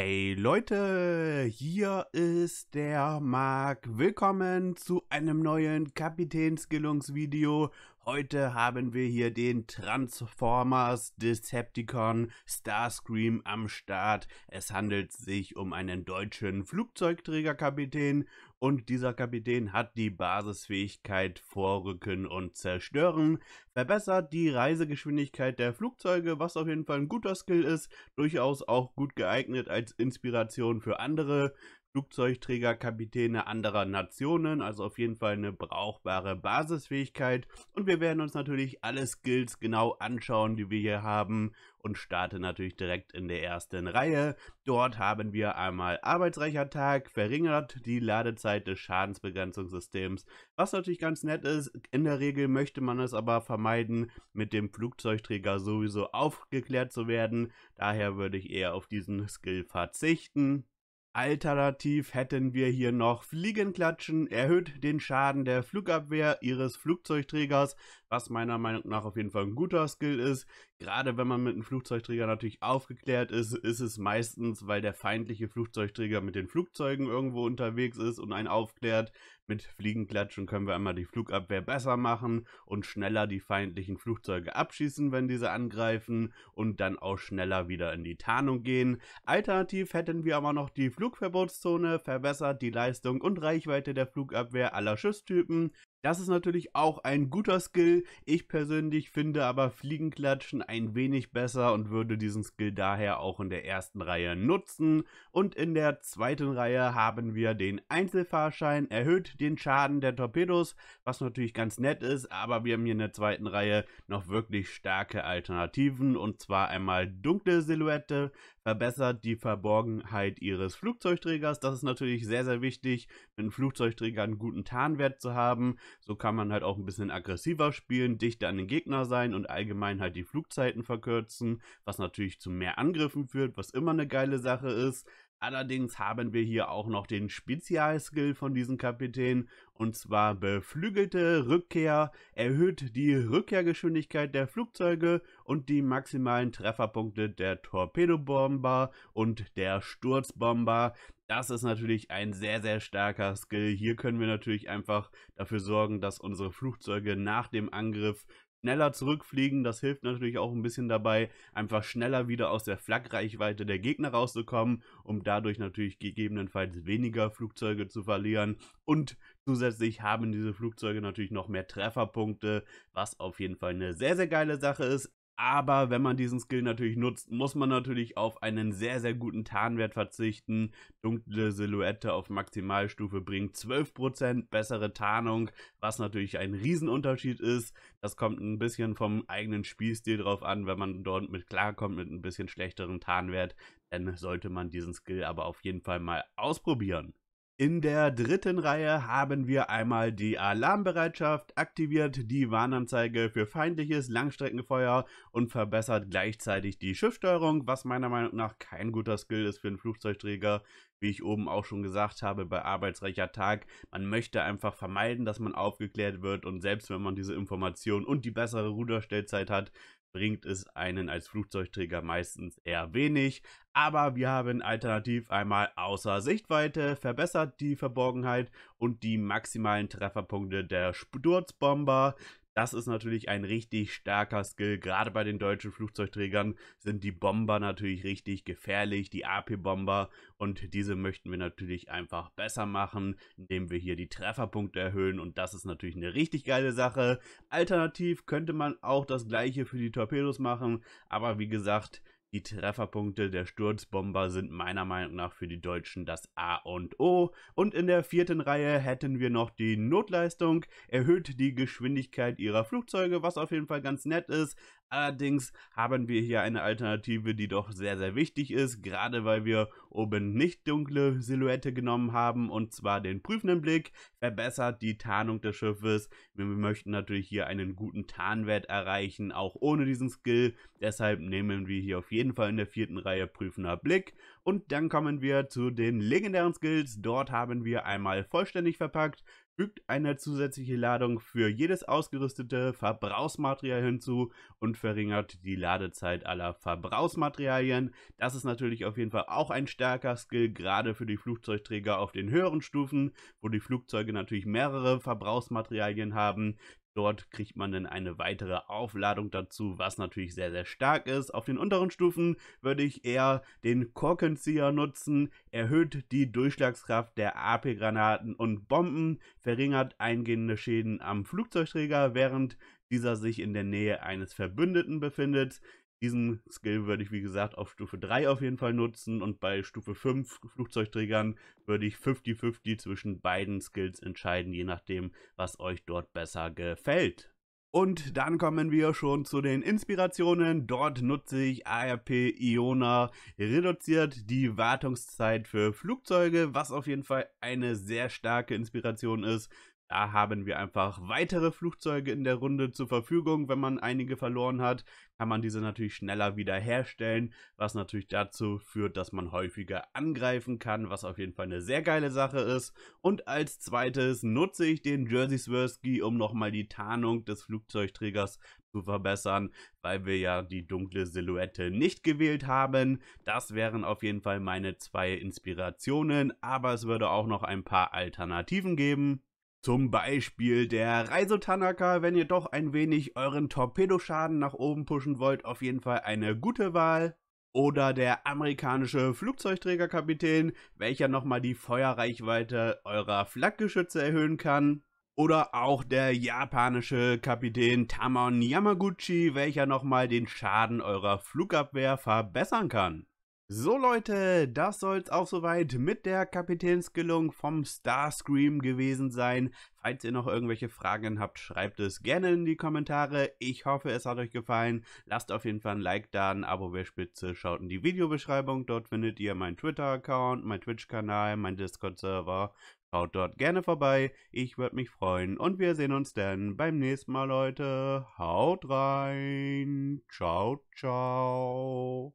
Hey Leute, hier ist der Marc. Willkommen zu einem neuen Kapitänsgillungs-Video. Heute haben wir hier den Transformers Decepticon Starscream am Start. Es handelt sich um einen deutschen Flugzeugträgerkapitän und dieser Kapitän hat die Basisfähigkeit Vorrücken und Zerstören, verbessert die Reisegeschwindigkeit der Flugzeuge, was auf jeden Fall ein guter Skill ist, durchaus auch gut geeignet als Inspiration für andere, Flugzeugträgerkapitäne anderer Nationen, also auf jeden Fall eine brauchbare Basisfähigkeit. Und wir werden uns natürlich alle Skills genau anschauen, die wir hier haben und starten natürlich direkt in der ersten Reihe. Dort haben wir einmal arbeitsreicher Tag, verringert die Ladezeit des Schadensbegrenzungssystems, was natürlich ganz nett ist. In der Regel möchte man es aber vermeiden, mit dem Flugzeugträger sowieso aufgeklärt zu werden. Daher würde ich eher auf diesen Skill verzichten. Alternativ hätten wir hier noch Fliegenklatschen, erhöht den Schaden der Flugabwehr ihres Flugzeugträgers, was meiner Meinung nach auf jeden Fall ein guter Skill ist. Gerade wenn man mit einem Flugzeugträger natürlich aufgeklärt ist, ist es meistens, weil der feindliche Flugzeugträger mit den Flugzeugen irgendwo unterwegs ist und einen aufklärt, mit Fliegenklatschen können wir einmal die Flugabwehr besser machen und schneller die feindlichen Flugzeuge abschießen, wenn diese angreifen und dann auch schneller wieder in die Tarnung gehen. Alternativ hätten wir aber noch die Flugverbotszone, verbessert die Leistung und Reichweite der Flugabwehr aller Schiffstypen, das ist natürlich auch ein guter Skill. Ich persönlich finde aber Fliegenklatschen ein wenig besser und würde diesen Skill daher auch in der ersten Reihe nutzen. Und in der zweiten Reihe haben wir den Einzelfahrschein, erhöht den Schaden der Torpedos, was natürlich ganz nett ist, aber wir haben hier in der zweiten Reihe noch wirklich starke Alternativen und zwar einmal dunkle Silhouette, verbessert die Verborgenheit ihres Flugzeugträgers. Das ist natürlich sehr, sehr wichtig, mit einem Flugzeugträger einen guten Tarnwert zu haben. So kann man halt auch ein bisschen aggressiver spielen, dichter an den Gegner sein und allgemein halt die Flugzeiten verkürzen, was natürlich zu mehr Angriffen führt, was immer eine geile Sache ist. Allerdings haben wir hier auch noch den Spezialskill von diesem Kapitän und zwar beflügelte Rückkehr, erhöht die Rückkehrgeschwindigkeit der Flugzeuge und die maximalen Trefferpunkte der Torpedobomber und der Sturzbomber. Das ist natürlich ein sehr, sehr starker Skill. Hier können wir natürlich einfach dafür sorgen, dass unsere Flugzeuge nach dem Angriff schneller zurückfliegen. Das hilft natürlich auch ein bisschen dabei, einfach schneller wieder aus der Flakreichweite der Gegner rauszukommen, um dadurch natürlich gegebenenfalls weniger Flugzeuge zu verlieren. Und zusätzlich haben diese Flugzeuge natürlich noch mehr Trefferpunkte, was auf jeden Fall eine sehr, sehr geile Sache ist. Aber wenn man diesen Skill natürlich nutzt, muss man natürlich auf einen sehr, sehr guten Tarnwert verzichten. Dunkle Silhouette auf Maximalstufe bringt 12% bessere Tarnung, was natürlich ein Riesenunterschied ist. Das kommt ein bisschen vom eigenen Spielstil drauf an. Wenn man dort mit klarkommt, mit ein bisschen schlechteren Tarnwert, dann sollte man diesen Skill aber auf jeden Fall mal ausprobieren. In der dritten Reihe haben wir einmal die Alarmbereitschaft, aktiviert die Warnanzeige für feindliches Langstreckenfeuer und verbessert gleichzeitig die Schiffsteuerung, was meiner Meinung nach kein guter Skill ist für einen Flugzeugträger wie ich oben auch schon gesagt habe, bei Arbeitsreicher Tag, man möchte einfach vermeiden, dass man aufgeklärt wird und selbst wenn man diese Information und die bessere Ruderstellzeit hat, bringt es einen als Flugzeugträger meistens eher wenig, aber wir haben alternativ einmal außer Sichtweite, verbessert die Verborgenheit und die maximalen Trefferpunkte der Sturzbomber, das ist natürlich ein richtig starker Skill. Gerade bei den deutschen Flugzeugträgern sind die Bomber natürlich richtig gefährlich, die AP-Bomber. Und diese möchten wir natürlich einfach besser machen, indem wir hier die Trefferpunkte erhöhen. Und das ist natürlich eine richtig geile Sache. Alternativ könnte man auch das gleiche für die Torpedos machen. Aber wie gesagt, die Trefferpunkte der Sturzbomber sind meiner Meinung nach für die Deutschen das A und O. Und in der vierten Reihe hätten wir noch die Notleistung, erhöht die Geschwindigkeit ihrer Flugzeuge, was auf jeden Fall ganz nett ist, Allerdings haben wir hier eine Alternative, die doch sehr, sehr wichtig ist, gerade weil wir oben nicht dunkle Silhouette genommen haben, und zwar den prüfenden Blick, verbessert die Tarnung des Schiffes. Wir möchten natürlich hier einen guten Tarnwert erreichen, auch ohne diesen Skill. Deshalb nehmen wir hier auf jeden Fall in der vierten Reihe prüfender Blick. Und dann kommen wir zu den legendären Skills. Dort haben wir einmal vollständig verpackt, fügt eine zusätzliche Ladung für jedes ausgerüstete Verbrauchsmaterial hinzu und verringert die Ladezeit aller Verbrauchsmaterialien. Das ist natürlich auf jeden Fall auch ein starker Skill, gerade für die Flugzeugträger auf den höheren Stufen, wo die Flugzeuge natürlich mehrere Verbrauchsmaterialien haben. Dort kriegt man dann eine weitere Aufladung dazu, was natürlich sehr, sehr stark ist. Auf den unteren Stufen würde ich eher den Korkenzieher nutzen, erhöht die Durchschlagskraft der AP-Granaten und Bomben, verringert eingehende Schäden am Flugzeugträger, während dieser sich in der Nähe eines Verbündeten befindet. Diesen Skill würde ich, wie gesagt, auf Stufe 3 auf jeden Fall nutzen und bei Stufe 5 Flugzeugträgern würde ich 50-50 zwischen beiden Skills entscheiden, je nachdem, was euch dort besser gefällt. Und dann kommen wir schon zu den Inspirationen. Dort nutze ich ARP Iona reduziert die Wartungszeit für Flugzeuge, was auf jeden Fall eine sehr starke Inspiration ist, da haben wir einfach weitere Flugzeuge in der Runde zur Verfügung. Wenn man einige verloren hat, kann man diese natürlich schneller wiederherstellen, was natürlich dazu führt, dass man häufiger angreifen kann, was auf jeden Fall eine sehr geile Sache ist. Und als zweites nutze ich den Jersey Swirsky, um nochmal die Tarnung des Flugzeugträgers zu verbessern, weil wir ja die dunkle Silhouette nicht gewählt haben. Das wären auf jeden Fall meine zwei Inspirationen, aber es würde auch noch ein paar Alternativen geben. Zum Beispiel der Tanaka, wenn ihr doch ein wenig euren Torpedoschaden nach oben pushen wollt, auf jeden Fall eine gute Wahl. Oder der amerikanische Flugzeugträgerkapitän, welcher nochmal die Feuerreichweite eurer Flakgeschütze erhöhen kann. Oder auch der japanische Kapitän Tamon Yamaguchi, welcher nochmal den Schaden eurer Flugabwehr verbessern kann. So Leute, das soll es auch soweit mit der Kapitänskillung vom Starscream gewesen sein. Falls ihr noch irgendwelche Fragen habt, schreibt es gerne in die Kommentare. Ich hoffe, es hat euch gefallen. Lasst auf jeden Fall ein Like da, ein Abo wäre spitze. Schaut in die Videobeschreibung, dort findet ihr meinen Twitter-Account, meinen Twitch-Kanal, meinen Discord-Server. Schaut dort gerne vorbei, ich würde mich freuen und wir sehen uns dann beim nächsten Mal, Leute. Haut rein, ciao, ciao.